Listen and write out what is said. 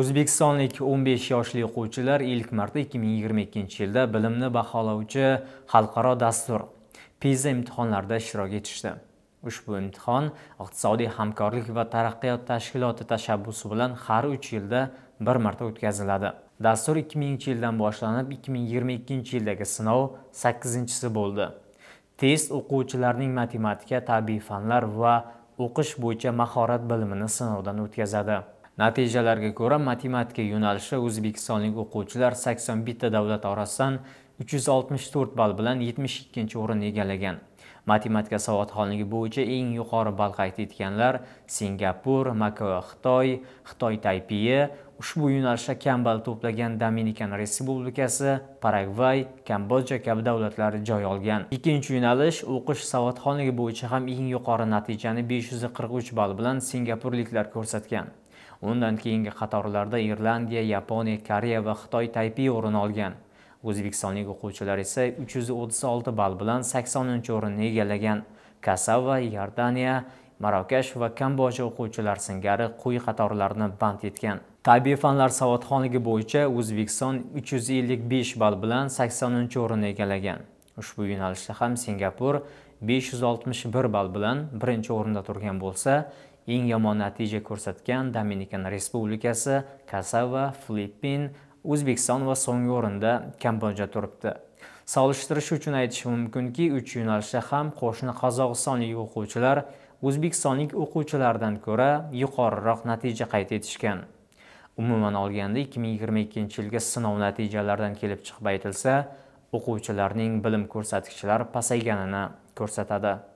o'zbekistonlik 15 yoshli o'quvchilar ilk marta 2022 yilda bilimni baholovchi xalqaro dastur PISA imtihonlarida ishtirok etishdi ushbu imtihon iqtisodiy hamkorlik va taraqqiyot tashkiloti tashabbusi bilan har 3 yilda bir marta o'tkaziladi dastur 2000 yildan boshlanib 2022 yildagi sinov 8 inchisi bo'ldi test o'quvchilarning matematika tabiiy fanlar va o'qish bo'yicha mahorat bilimini sinovdan o'tkazadi Natijalarga ko'ra matematika yo'nalishi o'zbekistonlik o'quvchilar 81 ta davlat orasidan 364 ball bilan 72-o'rin egallagan. Matematika savodxonligi bo'yicha eng yuqori ball qayd etganlar Singapur, Makao, Xitoy, Xitoy Taypeyi, ushbu yo'nalishda kam ball to'plagan Dominikan Respublikasi, Paragvay, Kambodja kabi davlatlari joy olgan. Ikkinchi yo'nalish o'qish savodxonligi bo'yicha ham eng yuqori natijani 543 ball bilan singapurliklar ko'rsatgan. undan keyingi qatorlarda irlandiya yaponiya koreya va xitoy taypi o'rin olgan o'zbekistonlik o'quvchilar esa 336 ball bilan 80 o'rinni egallagan kasava iordaniya marokash va kamboja o'quvchilar singari quyi qatorlarni band etgan Tabiiy fanlar savodxonligi bo'yicha O'zbekiston 355 ball bilan 80-o'rinni egallagan. Ushbu yo'nalishda ham Singapur 561 ball bilan 1-o'rinda turgan bo'lsa, eng yomon natija ko'rsatgan Dominikan Respublikasi, Kasava, Filippin, O'zbekiston va so'nggi o'rinda kambodja turibdi. Solishtirish uchun aytish mumkinki, uch yo'nalishda ham qo'shni qozog'istonlik o'quvchilar o'zbekistonlik o'quvchilardan ko'ra yuqoriroq natija qayd etishgan. Umuman olganda 2022-yilgi sinov natijalaridan kelib chiqib aytilsa, o'quvchilarning bilim ko'rsatkichlari pasayganini ko'rsatadi.